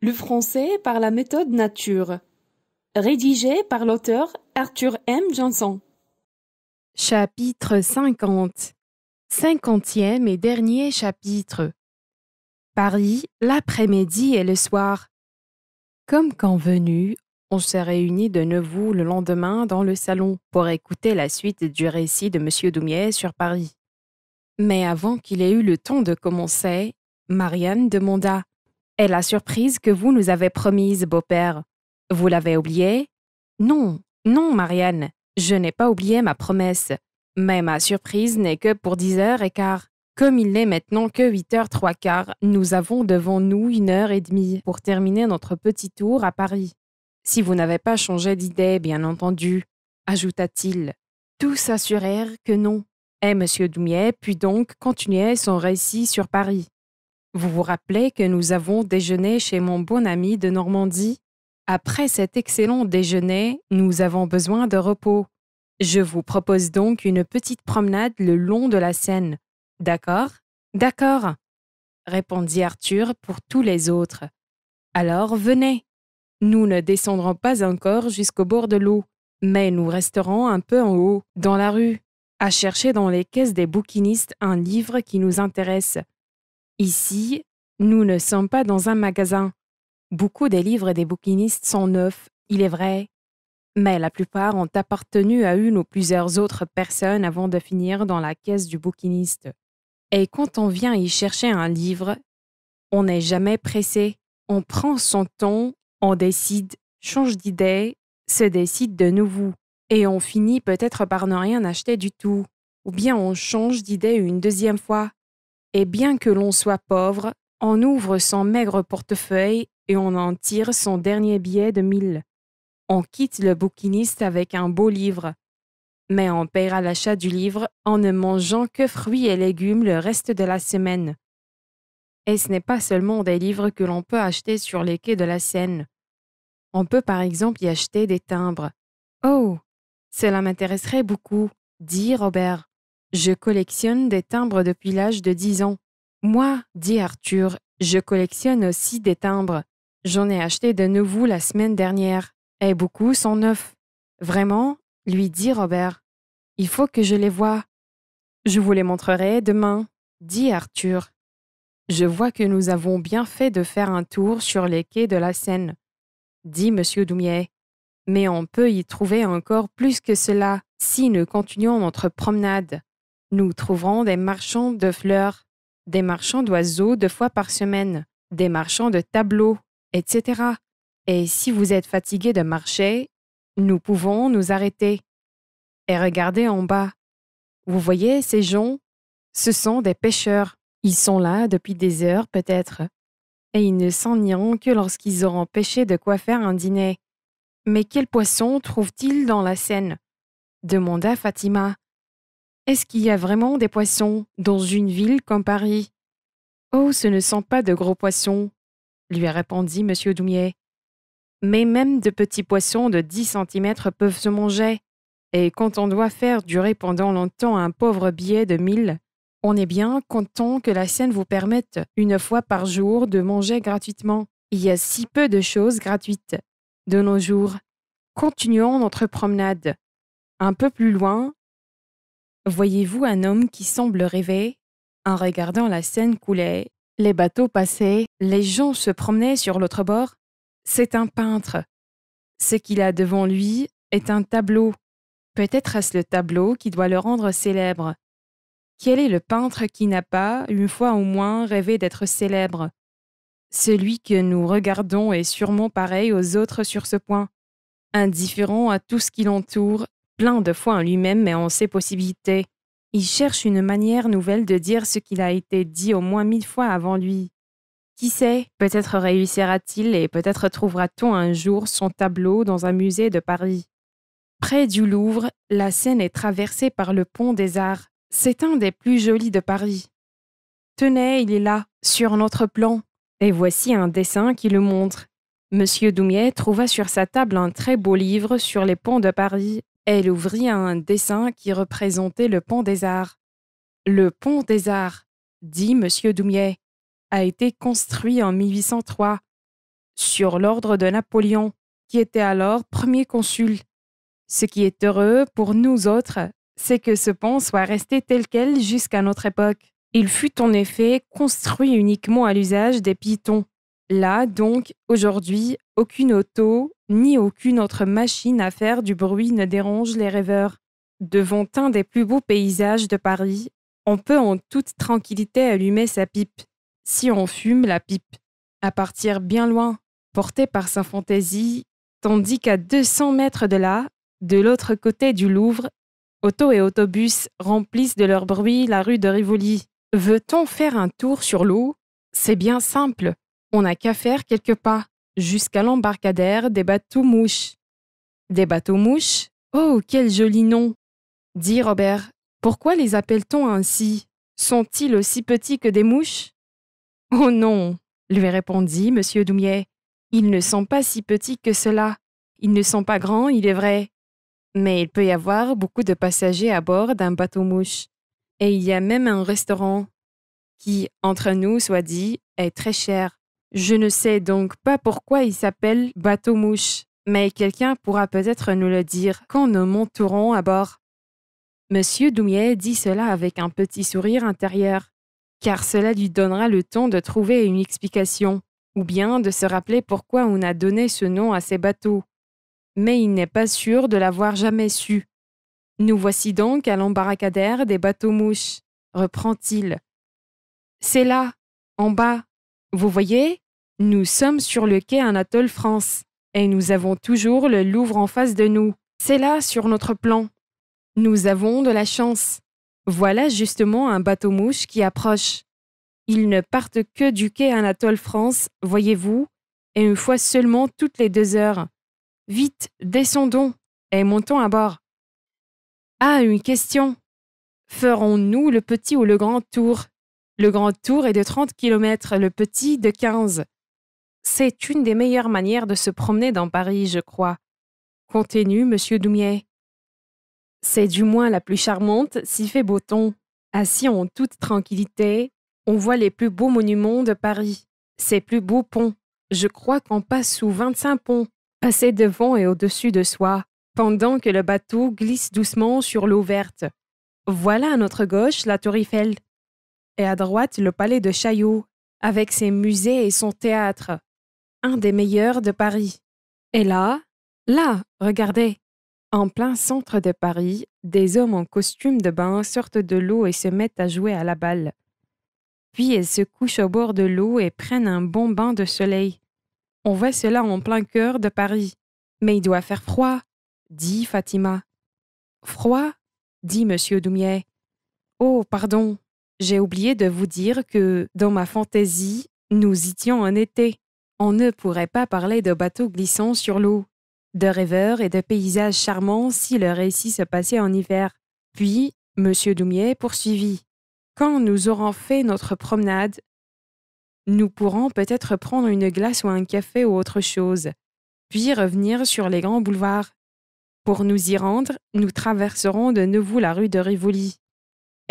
Le français par la méthode nature. Rédigé par l'auteur Arthur M. Johnson. Chapitre 50. Cinquantième et dernier chapitre. Paris, l'après-midi et le soir. Comme convenu, on se réunit de nouveau le lendemain dans le salon pour écouter la suite du récit de M. Doumier sur Paris. Mais avant qu'il ait eu le temps de commencer, Marianne demanda « Et la surprise que vous nous avez promise, beau-père. Vous l'avez oubliée Non, non, Marianne, je n'ai pas oublié ma promesse. Mais ma surprise n'est que pour 10 heures et quart. Comme il n'est maintenant que 8 heures trois quarts, nous avons devant nous une heure et demie pour terminer notre petit tour à Paris. Si vous n'avez pas changé d'idée, bien entendu, ajouta-t-il. Tous assurèrent que non. Et M. Doumier put donc continuer son récit sur Paris. Vous vous rappelez que nous avons déjeuné chez mon bon ami de Normandie Après cet excellent déjeuner, nous avons besoin de repos. Je vous propose donc une petite promenade le long de la Seine. D'accord D'accord, répondit Arthur pour tous les autres. Alors venez. Nous ne descendrons pas encore jusqu'au bord de l'eau, mais nous resterons un peu en haut, dans la rue, à chercher dans les caisses des bouquinistes un livre qui nous intéresse. Ici, nous ne sommes pas dans un magasin. Beaucoup des livres des bouquinistes sont neufs, il est vrai, mais la plupart ont appartenu à une ou plusieurs autres personnes avant de finir dans la caisse du bouquiniste. Et quand on vient y chercher un livre, on n'est jamais pressé, on prend son temps, on décide, change d'idée, se décide de nouveau, et on finit peut-être par ne rien acheter du tout, ou bien on change d'idée une deuxième fois, et bien que l'on soit pauvre, on ouvre son maigre portefeuille et on en tire son dernier billet de mille. On quitte le bouquiniste avec un beau livre. Mais on paiera l'achat du livre en ne mangeant que fruits et légumes le reste de la semaine. Et ce n'est pas seulement des livres que l'on peut acheter sur les quais de la Seine. On peut par exemple y acheter des timbres. Oh, cela m'intéresserait beaucoup, dit Robert. Je collectionne des timbres depuis l'âge de dix ans. Moi, dit Arthur, je collectionne aussi des timbres. J'en ai acheté de nouveau la semaine dernière, et beaucoup sont neufs. Vraiment lui dit Robert. Il faut que je les voie. Je vous les montrerai demain, dit Arthur. Je vois que nous avons bien fait de faire un tour sur les quais de la Seine, dit M. Doumier. Mais on peut y trouver encore plus que cela si nous continuons notre promenade. Nous trouverons des marchands de fleurs, des marchands d'oiseaux deux fois par semaine, des marchands de tableaux, etc. Et si vous êtes fatigué de marcher, nous pouvons nous arrêter. Et regardez en bas. Vous voyez ces gens Ce sont des pêcheurs. Ils sont là depuis des heures peut-être. Et ils ne s'en iront que lorsqu'ils auront pêché de quoi faire un dîner. Mais quel poisson trouvent-ils dans la Seine demanda Fatima est-ce qu'il y a vraiment des poissons dans une ville comme Paris Oh, ce ne sont pas de gros poissons, lui répondit M. Doumier. Mais même de petits poissons de 10 cm peuvent se manger. Et quand on doit faire durer pendant longtemps un pauvre billet de mille, on est bien content que la scène vous permette une fois par jour de manger gratuitement. Il y a si peu de choses gratuites de nos jours. Continuons notre promenade. Un peu plus loin, voyez-vous un homme qui semble rêver En regardant la Seine couler, les bateaux passer, les gens se promenaient sur l'autre bord. C'est un peintre. Ce qu'il a devant lui est un tableau. Peut-être est-ce le tableau qui doit le rendre célèbre. Quel est le peintre qui n'a pas, une fois au moins, rêvé d'être célèbre Celui que nous regardons est sûrement pareil aux autres sur ce point, indifférent à tout ce qui l'entoure plein de fois en lui-même mais en ses possibilités. Il cherche une manière nouvelle de dire ce qu'il a été dit au moins mille fois avant lui. Qui sait, peut-être réussira-t-il et peut-être trouvera-t-on un jour son tableau dans un musée de Paris. Près du Louvre, la Seine est traversée par le pont des Arts. C'est un des plus jolis de Paris. Tenez, il est là, sur notre plan. Et voici un dessin qui le montre. Monsieur Doumier trouva sur sa table un très beau livre sur les ponts de Paris, elle ouvrit un dessin qui représentait le pont des arts. Le pont des arts, dit M. Doumier, a été construit en 1803 sur l'ordre de Napoléon, qui était alors premier consul. Ce qui est heureux pour nous autres, c'est que ce pont soit resté tel quel jusqu'à notre époque. Il fut en effet construit uniquement à l'usage des pitons. Là, donc, aujourd'hui, aucune auto, ni aucune autre machine à faire du bruit ne dérange les rêveurs. Devant un des plus beaux paysages de Paris, on peut en toute tranquillité allumer sa pipe, si on fume la pipe, à partir bien loin, porté par sa fantaisie, tandis qu'à 200 mètres de là, de l'autre côté du Louvre, auto et autobus remplissent de leur bruit la rue de Rivoli. Veut-on faire un tour sur l'eau C'est bien simple, on n'a qu'à faire quelques pas jusqu'à l'embarcadère des bateaux-mouches. Des bateaux-mouches Oh, quel joli nom dit Robert. Pourquoi les appelle-t-on ainsi Sont-ils aussi petits que des mouches Oh non lui répondit M. Doumier. Ils ne sont pas si petits que cela. Ils ne sont pas grands, il est vrai. Mais il peut y avoir beaucoup de passagers à bord d'un bateau-mouche. Et il y a même un restaurant qui, entre nous soit dit, est très cher. Je ne sais donc pas pourquoi il s'appelle bateau mouche, mais quelqu'un pourra peut-être nous le dire quand nous monterons à bord. Monsieur Doumier dit cela avec un petit sourire intérieur, car cela lui donnera le temps de trouver une explication, ou bien de se rappeler pourquoi on a donné ce nom à ces bateaux. Mais il n'est pas sûr de l'avoir jamais su. Nous voici donc à l'embarcadère des bateaux mouches, reprend-il. C'est là, en bas, vous voyez, nous sommes sur le quai Anatole France et nous avons toujours le Louvre en face de nous. C'est là sur notre plan. Nous avons de la chance. Voilà justement un bateau-mouche qui approche. Ils ne partent que du quai Anatole France, voyez-vous, et une fois seulement toutes les deux heures. Vite, descendons et montons à bord. Ah, une question. Ferons-nous le petit ou le grand tour le grand tour est de 30 km, le petit de 15. C'est une des meilleures manières de se promener dans Paris, je crois. Continue, monsieur Doumier. C'est du moins la plus charmante si fait beau ton. Assis en toute tranquillité, on voit les plus beaux monuments de Paris, ses plus beaux ponts. Je crois qu'on passe sous 25 ponts, Assez devant et au-dessus de soi, pendant que le bateau glisse doucement sur l'eau verte. Voilà à notre gauche la Tour Eiffel, et à droite le palais de Chaillot, avec ses musées et son théâtre, un des meilleurs de Paris. Et là, là, regardez, en plein centre de Paris, des hommes en costume de bain sortent de l'eau et se mettent à jouer à la balle. Puis ils se couchent au bord de l'eau et prennent un bon bain de soleil. On voit cela en plein cœur de Paris. Mais il doit faire froid, dit Fatima. Froid dit M. Doumier. Oh, pardon, j'ai oublié de vous dire que dans ma fantaisie, nous étions en été. On ne pourrait pas parler de bateaux glissant sur l'eau, de rêveurs et de paysages charmants si le récit se passait en hiver. Puis, M. Doumier poursuivit. Quand nous aurons fait notre promenade, nous pourrons peut-être prendre une glace ou un café ou autre chose, puis revenir sur les grands boulevards. Pour nous y rendre, nous traverserons de nouveau la rue de Rivoli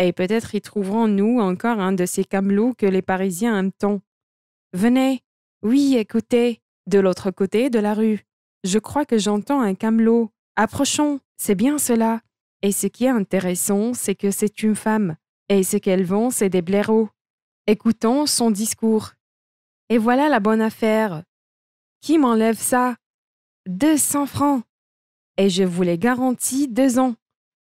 et peut-être y trouverons nous encore un de ces camelots que les Parisiens aiment tant. Venez, oui, écoutez, de l'autre côté de la rue. Je crois que j'entends un camelot. Approchons, c'est bien cela. Et ce qui est intéressant, c'est que c'est une femme, et ce qu'elle vend, c'est des blaireaux. Écoutons son discours. Et voilà la bonne affaire. Qui m'enlève ça Deux cents francs. Et je vous les garantis deux ans.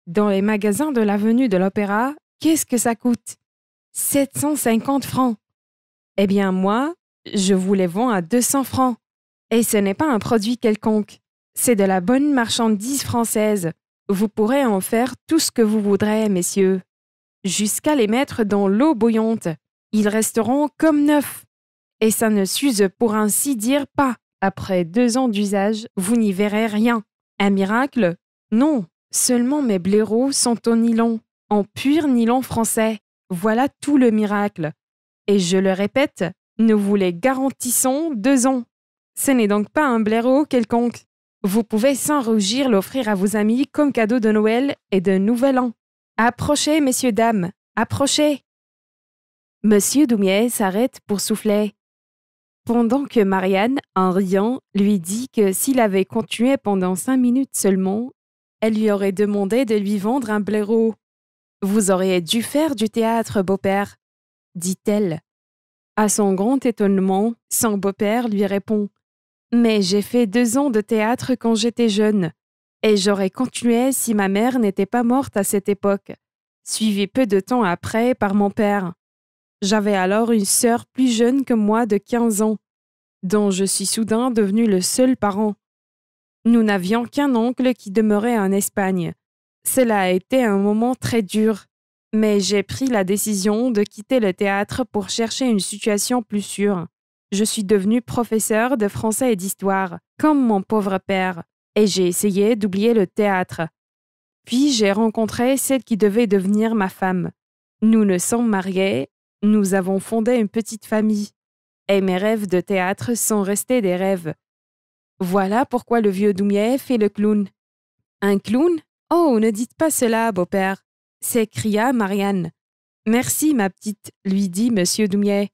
Dans les magasins de l'avenue de l'Opéra, Qu'est-ce que ça coûte 750 francs. Eh bien, moi, je vous les vends à 200 francs. Et ce n'est pas un produit quelconque. C'est de la bonne marchandise française. Vous pourrez en faire tout ce que vous voudrez, messieurs. Jusqu'à les mettre dans l'eau bouillante. Ils resteront comme neufs. Et ça ne s'use pour ainsi dire pas. Après deux ans d'usage, vous n'y verrez rien. Un miracle Non, seulement mes blaireaux sont au nylon en pur nylon français. Voilà tout le miracle. Et je le répète, nous vous les garantissons deux ans. Ce n'est donc pas un blaireau quelconque. Vous pouvez sans rougir l'offrir à vos amis comme cadeau de Noël et de Nouvel An. Approchez, messieurs, dames, approchez. Monsieur Doumier s'arrête pour souffler. Pendant que Marianne, en riant, lui dit que s'il avait continué pendant cinq minutes seulement, elle lui aurait demandé de lui vendre un blaireau. Vous auriez dû faire du théâtre, beau-père, dit-elle. À son grand étonnement, son beau-père lui répond Mais j'ai fait deux ans de théâtre quand j'étais jeune, et j'aurais continué si ma mère n'était pas morte à cette époque, suivie peu de temps après par mon père. J'avais alors une sœur plus jeune que moi de quinze ans, dont je suis soudain devenu le seul parent. Nous n'avions qu'un oncle qui demeurait en Espagne, cela a été un moment très dur, mais j'ai pris la décision de quitter le théâtre pour chercher une situation plus sûre. Je suis devenue professeur de français et d'histoire, comme mon pauvre père, et j'ai essayé d'oublier le théâtre. Puis j'ai rencontré celle qui devait devenir ma femme. Nous nous sommes mariés, nous avons fondé une petite famille, et mes rêves de théâtre sont restés des rêves. Voilà pourquoi le vieux Doumier fait le clown. Un clown Oh, ne dites pas cela, beau-père s'écria Marianne. Merci, ma petite, lui dit Monsieur Doumier.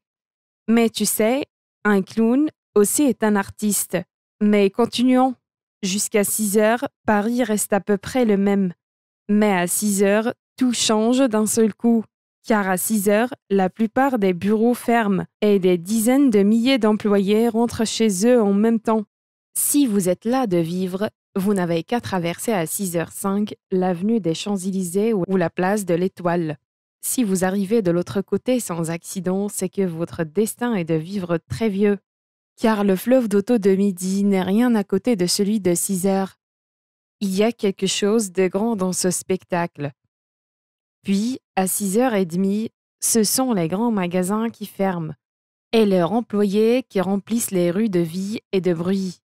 Mais tu sais, un clown aussi est un artiste. Mais continuons. Jusqu'à six heures, Paris reste à peu près le même. Mais à six heures, tout change d'un seul coup, car à 6 heures, la plupart des bureaux ferment et des dizaines de milliers d'employés rentrent chez eux en même temps. Si vous êtes là de vivre, vous n'avez qu'à traverser à 6h05 l'avenue des Champs-Élysées ou la place de l'Étoile. Si vous arrivez de l'autre côté sans accident, c'est que votre destin est de vivre très vieux. Car le fleuve d'Auto de midi n'est rien à côté de celui de 6 heures. Il y a quelque chose de grand dans ce spectacle. Puis, à 6h30, ce sont les grands magasins qui ferment et leurs employés qui remplissent les rues de vie et de bruit.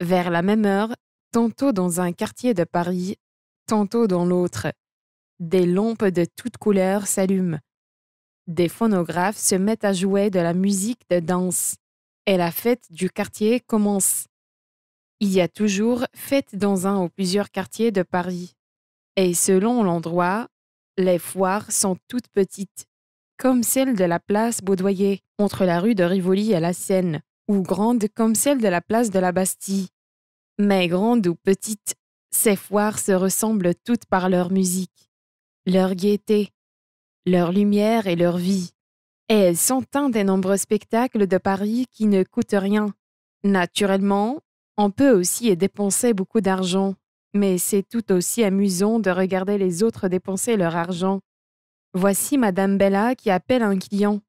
Vers la même heure, tantôt dans un quartier de Paris, tantôt dans l'autre. Des lampes de toutes couleurs s'allument. Des phonographes se mettent à jouer de la musique de danse. Et la fête du quartier commence. Il y a toujours fête dans un ou plusieurs quartiers de Paris. Et selon l'endroit, les foires sont toutes petites, comme celle de la place Baudoyer, entre la rue de Rivoli et la Seine, ou grandes comme celle de la place de la Bastille, mais grandes ou petites, ces foires se ressemblent toutes par leur musique, leur gaieté, leur lumière et leur vie. Et elles sont un des nombreux spectacles de Paris qui ne coûtent rien. Naturellement, on peut aussi y dépenser beaucoup d'argent, mais c'est tout aussi amusant de regarder les autres dépenser leur argent. Voici Madame Bella qui appelle un client.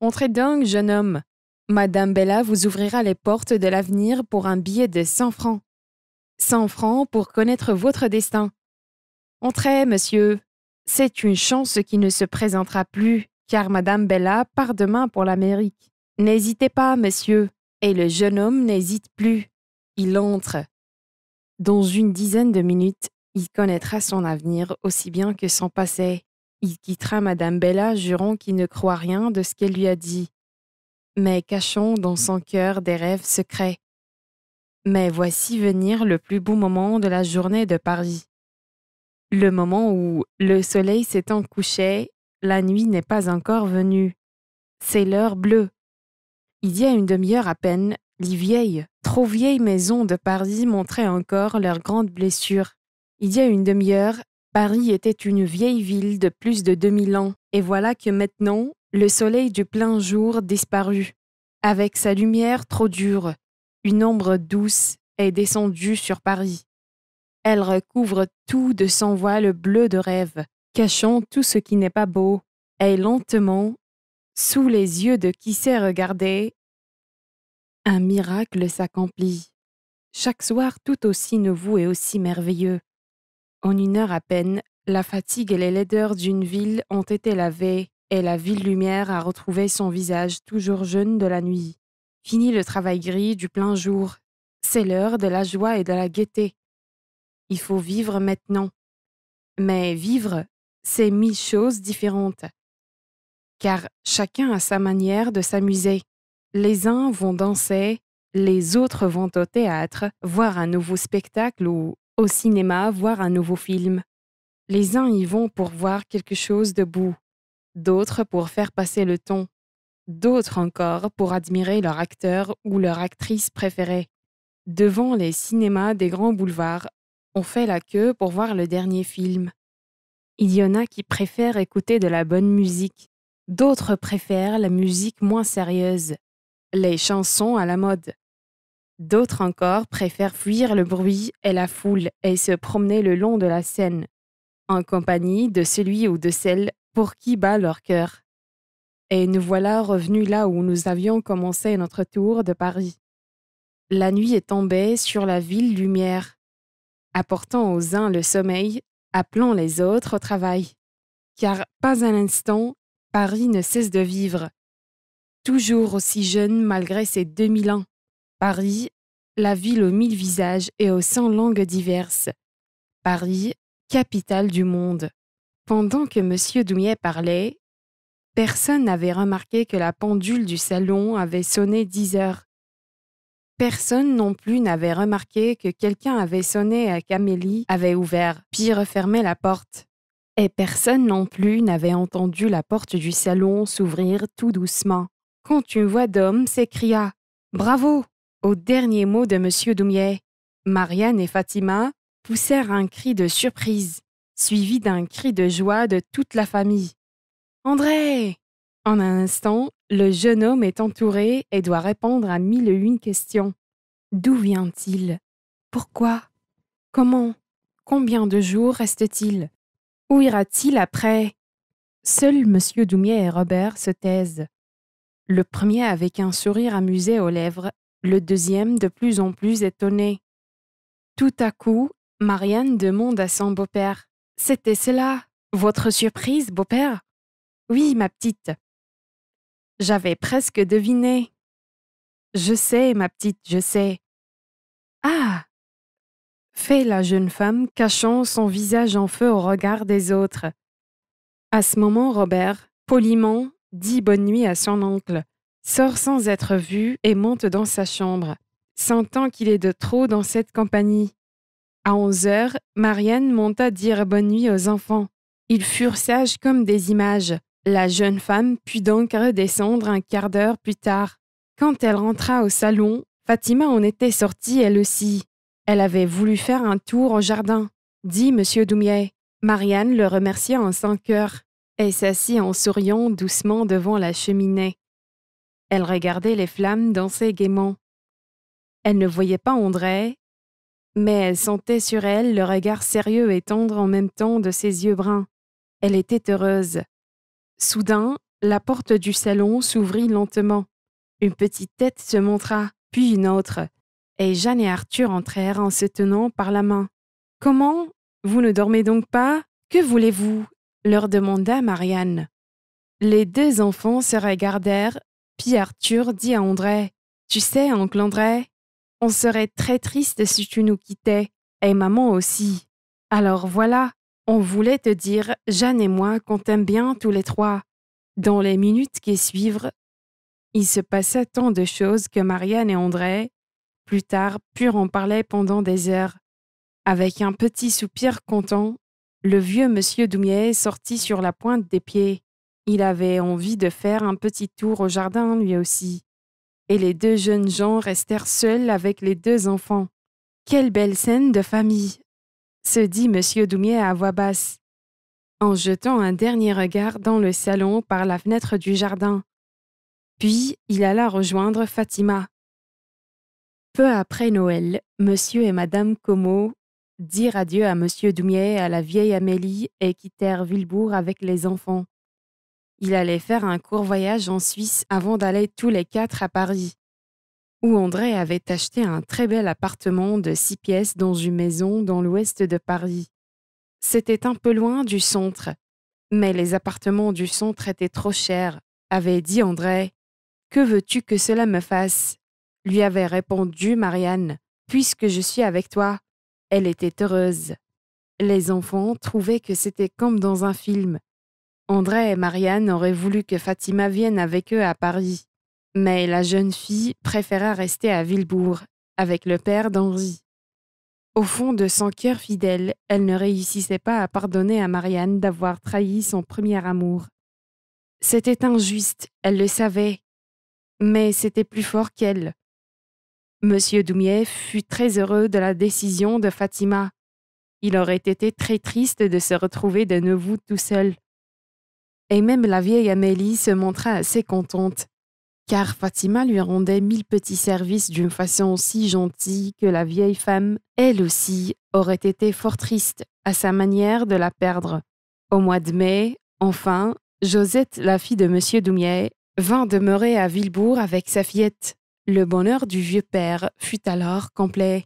Entrez donc, jeune homme. Madame Bella vous ouvrira les portes de l'avenir pour un billet de 100 francs. 100 francs pour connaître votre destin. Entrez, monsieur. C'est une chance qui ne se présentera plus, car Madame Bella part demain pour l'Amérique. N'hésitez pas, monsieur. Et le jeune homme n'hésite plus. Il entre. Dans une dizaine de minutes, il connaîtra son avenir aussi bien que son passé. Il quittera Madame Bella, jurant qu'il ne croit rien de ce qu'elle lui a dit mais cachons dans son cœur des rêves secrets. Mais voici venir le plus beau moment de la journée de Paris. Le moment où le soleil s'étant couché, la nuit n'est pas encore venue. C'est l'heure bleue. Il y a une demi-heure à peine, les vieilles, trop vieilles maisons de Paris montraient encore leurs grandes blessures. Il y a une demi-heure, Paris était une vieille ville de plus de 2000 ans, et voilà que maintenant, le soleil du plein jour disparut. Avec sa lumière trop dure, une ombre douce est descendue sur Paris. Elle recouvre tout de son voile bleu de rêve, cachant tout ce qui n'est pas beau, et lentement, sous les yeux de qui sait regarder, un miracle s'accomplit. Chaque soir tout aussi nouveau et aussi merveilleux. En une heure à peine, la fatigue et les laideurs d'une ville ont été lavées, et la ville lumière a retrouvé son visage toujours jeune de la nuit. Fini le travail gris du plein jour. C'est l'heure de la joie et de la gaieté. Il faut vivre maintenant. Mais vivre, c'est mille choses différentes. Car chacun a sa manière de s'amuser. Les uns vont danser, les autres vont au théâtre, voir un nouveau spectacle ou au cinéma, voir un nouveau film. Les uns y vont pour voir quelque chose de beau, d'autres pour faire passer le ton, d'autres encore pour admirer leur acteur ou leur actrice préférée. Devant les cinémas des grands boulevards, on fait la queue pour voir le dernier film. Il y en a qui préfèrent écouter de la bonne musique, d'autres préfèrent la musique moins sérieuse, les chansons à la mode. D'autres encore préfèrent fuir le bruit et la foule et se promener le long de la scène, en compagnie de celui ou de celle pour qui bat leur cœur. Et nous voilà revenus là où nous avions commencé notre tour de Paris. La nuit est tombée sur la ville lumière, apportant aux uns le sommeil, appelant les autres au travail. Car pas un instant, Paris ne cesse de vivre. Toujours aussi jeune malgré ses 2000 ans, Paris, la ville aux mille visages et aux cent langues diverses. Paris, capitale du monde. Pendant que M. Doumier parlait, personne n'avait remarqué que la pendule du salon avait sonné dix heures. Personne non plus n'avait remarqué que quelqu'un avait sonné à qu'Amélie avait ouvert, puis refermé la porte. Et personne non plus n'avait entendu la porte du salon s'ouvrir tout doucement. Quand une voix d'homme s'écria Bravo au dernier mot de M. Doumier. Marianne et Fatima poussèrent un cri de surprise suivi d'un cri de joie de toute la famille. André En un instant, le jeune homme est entouré et doit répondre à mille et une questions. D'où vient-il Pourquoi Comment Combien de jours reste-t-il Où ira-t-il après Seuls M. Doumier et Robert se taisent. Le premier avec un sourire amusé aux lèvres, le deuxième de plus en plus étonné. Tout à coup, Marianne demande à son beau-père c'était cela, votre surprise, beau-père Oui, ma petite. J'avais presque deviné. Je sais, ma petite, je sais. Ah fait la jeune femme, cachant son visage en feu au regard des autres. À ce moment, Robert, poliment, dit bonne nuit à son oncle, sort sans être vu et monte dans sa chambre, sentant qu'il est de trop dans cette compagnie. À onze heures, Marianne monta dire bonne nuit aux enfants. Ils furent sages comme des images. La jeune femme put donc redescendre un quart d'heure plus tard. Quand elle rentra au salon, Fatima en était sortie elle aussi. Elle avait voulu faire un tour au jardin, dit M. Doumier. Marianne le remercia en cinq cœur et s'assit en souriant doucement devant la cheminée. Elle regardait les flammes danser gaiement. Elle ne voyait pas André mais elle sentait sur elle le regard sérieux et tendre en même temps de ses yeux bruns. Elle était heureuse. Soudain, la porte du salon s'ouvrit lentement. Une petite tête se montra, puis une autre, et Jeanne et Arthur entrèrent en se tenant par la main. Comment Vous ne dormez donc pas Que voulez-vous leur demanda Marianne. Les deux enfants se regardèrent, puis Arthur dit à André Tu sais, oncle André, on serait très triste si tu nous quittais, et maman aussi. Alors voilà, on voulait te dire, Jeanne et moi, qu'on t'aime bien tous les trois. Dans les minutes qui suivent, il se passa tant de choses que Marianne et André, plus tard, purent en parler pendant des heures. Avec un petit soupir content, le vieux monsieur Doumier sortit sur la pointe des pieds. Il avait envie de faire un petit tour au jardin lui aussi et les deux jeunes gens restèrent seuls avec les deux enfants. Quelle belle scène de famille se dit M. Doumier à voix basse, en jetant un dernier regard dans le salon par la fenêtre du jardin. Puis il alla rejoindre Fatima. Peu après Noël, M. et Madame Como dirent adieu à M. Doumier et à la vieille Amélie et quittèrent Villebourg avec les enfants il allait faire un court voyage en Suisse avant d'aller tous les quatre à Paris, où André avait acheté un très bel appartement de six pièces dans une maison dans l'ouest de Paris. C'était un peu loin du centre, mais les appartements du centre étaient trop chers, avait dit André. Que veux-tu que cela me fasse lui avait répondu Marianne. Puisque je suis avec toi. Elle était heureuse. Les enfants trouvaient que c'était comme dans un film. André et Marianne auraient voulu que Fatima vienne avec eux à Paris, mais la jeune fille préféra rester à Villebourg, avec le père d'Henri. Au fond de son cœur fidèle, elle ne réussissait pas à pardonner à Marianne d'avoir trahi son premier amour. C'était injuste, elle le savait, mais c'était plus fort qu'elle. Monsieur Doumier fut très heureux de la décision de Fatima. Il aurait été très triste de se retrouver de nouveau tout seul et même la vieille Amélie se montra assez contente, car Fatima lui rendait mille petits services d'une façon si gentille que la vieille femme, elle aussi, aurait été fort triste à sa manière de la perdre. Au mois de mai, enfin, Josette, la fille de M. Doumier, vint demeurer à Villebourg avec sa fillette. Le bonheur du vieux père fut alors complet.